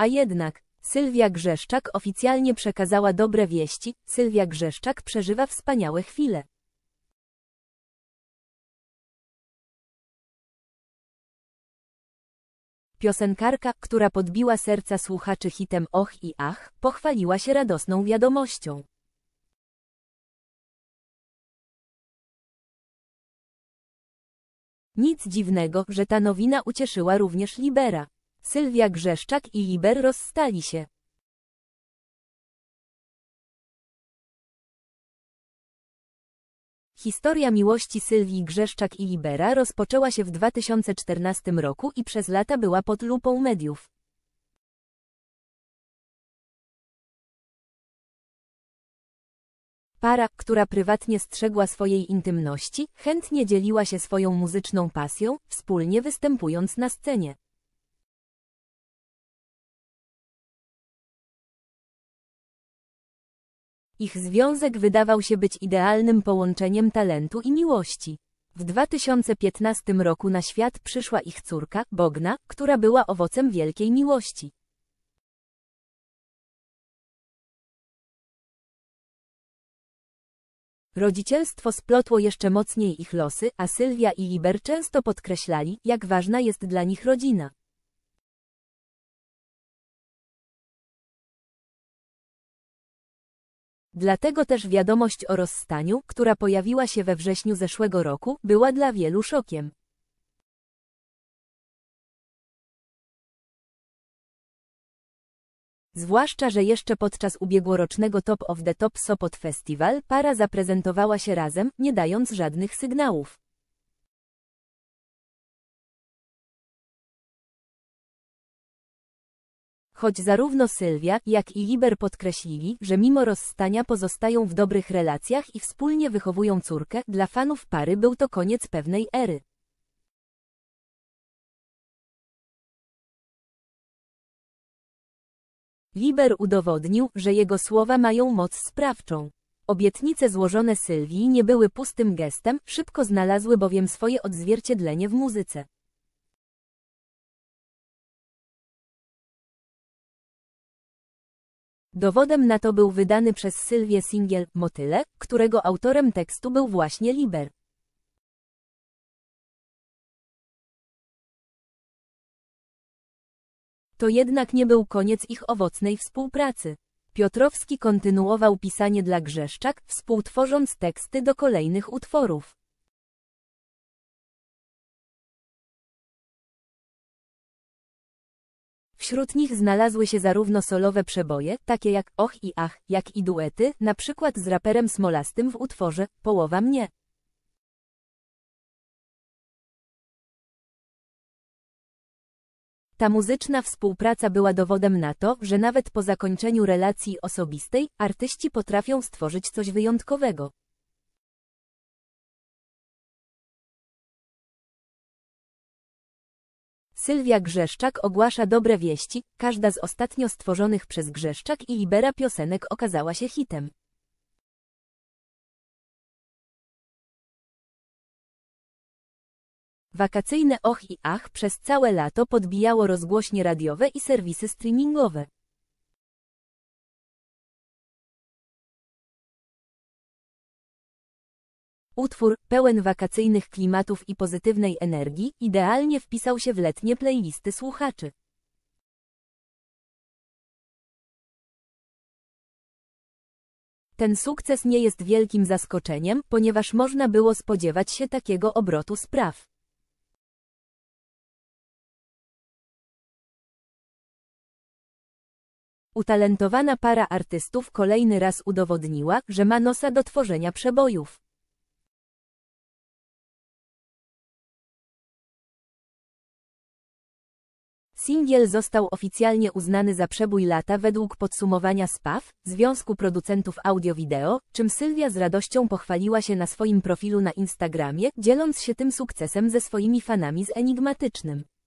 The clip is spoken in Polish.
A jednak, Sylwia Grzeszczak oficjalnie przekazała dobre wieści, Sylwia Grzeszczak przeżywa wspaniałe chwile. Piosenkarka, która podbiła serca słuchaczy hitem Och i Ach, pochwaliła się radosną wiadomością. Nic dziwnego, że ta nowina ucieszyła również Libera. Sylwia Grzeszczak i Liber rozstali się. Historia miłości Sylwii Grzeszczak i Libera rozpoczęła się w 2014 roku i przez lata była pod lupą mediów. Para, która prywatnie strzegła swojej intymności, chętnie dzieliła się swoją muzyczną pasją, wspólnie występując na scenie. Ich związek wydawał się być idealnym połączeniem talentu i miłości. W 2015 roku na świat przyszła ich córka, Bogna, która była owocem wielkiej miłości. Rodzicielstwo splotło jeszcze mocniej ich losy, a Sylwia i Liber często podkreślali, jak ważna jest dla nich rodzina. Dlatego też wiadomość o rozstaniu, która pojawiła się we wrześniu zeszłego roku, była dla wielu szokiem. Zwłaszcza, że jeszcze podczas ubiegłorocznego Top of the Top Sopot Festival para zaprezentowała się razem, nie dając żadnych sygnałów. Choć zarówno Sylwia, jak i Liber podkreślili, że mimo rozstania pozostają w dobrych relacjach i wspólnie wychowują córkę, dla fanów pary był to koniec pewnej ery. Liber udowodnił, że jego słowa mają moc sprawczą. Obietnice złożone Sylwii nie były pustym gestem, szybko znalazły bowiem swoje odzwierciedlenie w muzyce. Dowodem na to był wydany przez Sylwię singiel Motyle, którego autorem tekstu był właśnie Liber. To jednak nie był koniec ich owocnej współpracy. Piotrowski kontynuował pisanie dla Grzeszczak, współtworząc teksty do kolejnych utworów. Wśród nich znalazły się zarówno solowe przeboje, takie jak Och i Ach, jak i duety, na przykład z raperem Smolastym w utworze Połowa mnie. Ta muzyczna współpraca była dowodem na to, że nawet po zakończeniu relacji osobistej, artyści potrafią stworzyć coś wyjątkowego. Sylwia Grzeszczak ogłasza dobre wieści, każda z ostatnio stworzonych przez Grzeszczak i Libera piosenek okazała się hitem. Wakacyjne och i ach przez całe lato podbijało rozgłośnie radiowe i serwisy streamingowe. Utwór, pełen wakacyjnych klimatów i pozytywnej energii, idealnie wpisał się w letnie playlisty słuchaczy. Ten sukces nie jest wielkim zaskoczeniem, ponieważ można było spodziewać się takiego obrotu spraw. Utalentowana para artystów kolejny raz udowodniła, że ma nosa do tworzenia przebojów. Singiel został oficjalnie uznany za przebój lata według podsumowania SPAW, Związku Producentów Audio-Wideo, czym Sylwia z radością pochwaliła się na swoim profilu na Instagramie, dzieląc się tym sukcesem ze swoimi fanami z enigmatycznym.